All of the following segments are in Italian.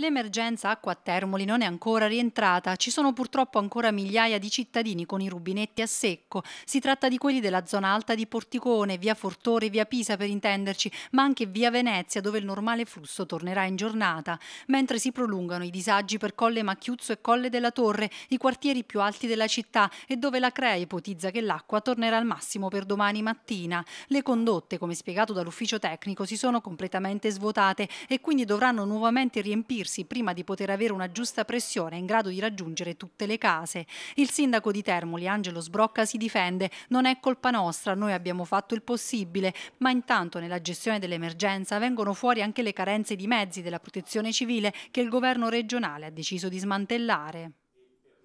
L'emergenza acqua a Termoli non è ancora rientrata, ci sono purtroppo ancora migliaia di cittadini con i rubinetti a secco. Si tratta di quelli della zona alta di Porticone, via Fortore, via Pisa per intenderci, ma anche via Venezia dove il normale flusso tornerà in giornata, mentre si prolungano i disagi per Colle Macchiuzzo e Colle della Torre, i quartieri più alti della città e dove la CREA ipotizza che l'acqua tornerà al massimo per domani mattina. Le condotte, come spiegato dall'ufficio tecnico, si sono completamente svuotate e quindi dovranno nuovamente riempirsi esprimersi prima di poter avere una giusta pressione in grado di raggiungere tutte le case. Il sindaco di Termoli, Angelo Sbrocca, si difende. Non è colpa nostra, noi abbiamo fatto il possibile, ma intanto nella gestione dell'emergenza vengono fuori anche le carenze di mezzi della protezione civile che il governo regionale ha deciso di smantellare.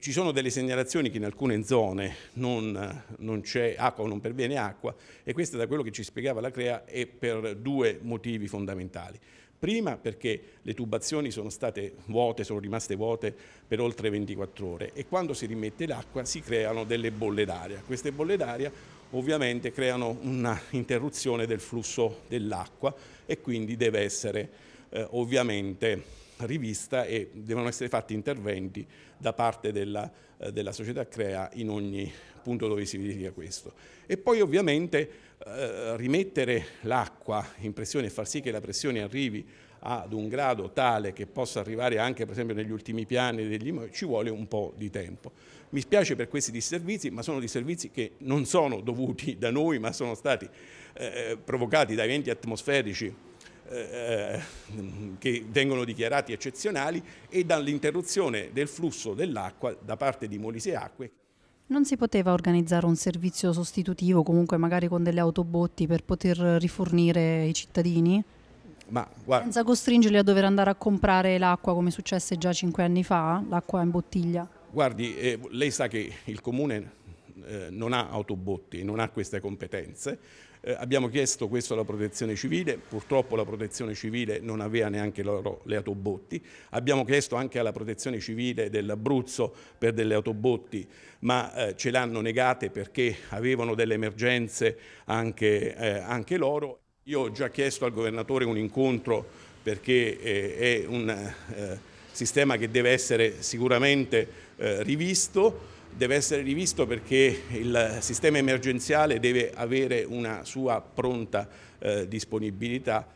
Ci sono delle segnalazioni che in alcune zone non, non c'è acqua o non perviene acqua e questo da quello che ci spiegava la CREA è per due motivi fondamentali. Prima perché le tubazioni sono state vuote, sono rimaste vuote per oltre 24 ore e quando si rimette l'acqua si creano delle bolle d'aria. Queste bolle d'aria ovviamente creano un'interruzione del flusso dell'acqua e quindi deve essere eh, ovviamente rivista e devono essere fatti interventi da parte della, eh, della società CREA in ogni punto dove si verifica questo. E poi ovviamente eh, rimettere l'acqua in pressione e far sì che la pressione arrivi ad un grado tale che possa arrivare anche per esempio negli ultimi piani degli immobili, ci vuole un po' di tempo. Mi spiace per questi disservizi, ma sono disservizi che non sono dovuti da noi, ma sono stati eh, eh provocati da eventi atmosferici eh, eh, che vengono dichiarati eccezionali e dall'interruzione del flusso dell'acqua da parte di Molise Acque. Non si poteva organizzare un servizio sostitutivo, comunque magari con delle autobotti per poter rifornire i cittadini? Ma, guarda, senza costringerli a dover andare a comprare l'acqua come successe già cinque anni fa, l'acqua in bottiglia? Guardi, eh, lei sa che il comune eh, non ha autobotti, non ha queste competenze. Eh, abbiamo chiesto questo alla protezione civile, purtroppo la protezione civile non aveva neanche loro le autobotti. Abbiamo chiesto anche alla protezione civile dell'Abruzzo per delle autobotti, ma eh, ce l'hanno negate perché avevano delle emergenze anche, eh, anche loro. Io ho già chiesto al governatore un incontro perché eh, è un sistema che deve essere sicuramente rivisto deve essere rivisto perché il sistema emergenziale deve avere una sua pronta eh, disponibilità.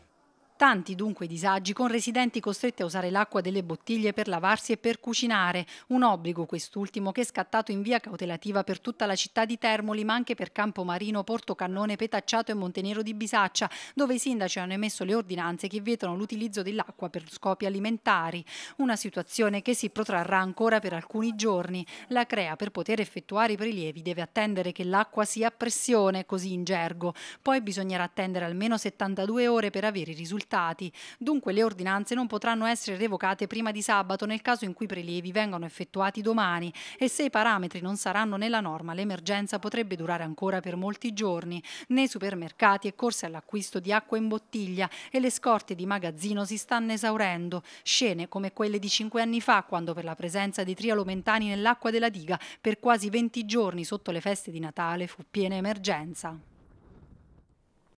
Tanti dunque disagi con residenti costretti a usare l'acqua delle bottiglie per lavarsi e per cucinare, un obbligo quest'ultimo che è scattato in via cautelativa per tutta la città di Termoli, ma anche per Campomarino, Portocannone, Petacciato e Montenero di Bisaccia, dove i sindaci hanno emesso le ordinanze che vietano l'utilizzo dell'acqua per scopi alimentari, una situazione che si protrarrà ancora per alcuni giorni. La Crea per poter effettuare i prelievi deve attendere che l'acqua sia a pressione, così in gergo. Poi bisognerà attendere almeno 72 ore per avere i risultati accertati. Dunque le ordinanze non potranno essere revocate prima di sabato nel caso in cui i prelievi vengano effettuati domani e se i parametri non saranno nella norma l'emergenza potrebbe durare ancora per molti giorni. Nei supermercati è corsa all'acquisto di acqua in bottiglia e le scorte di magazzino si stanno esaurendo. Scene come quelle di cinque anni fa quando per la presenza di trialomentani nell'acqua della diga per quasi 20 giorni sotto le feste di Natale fu piena emergenza.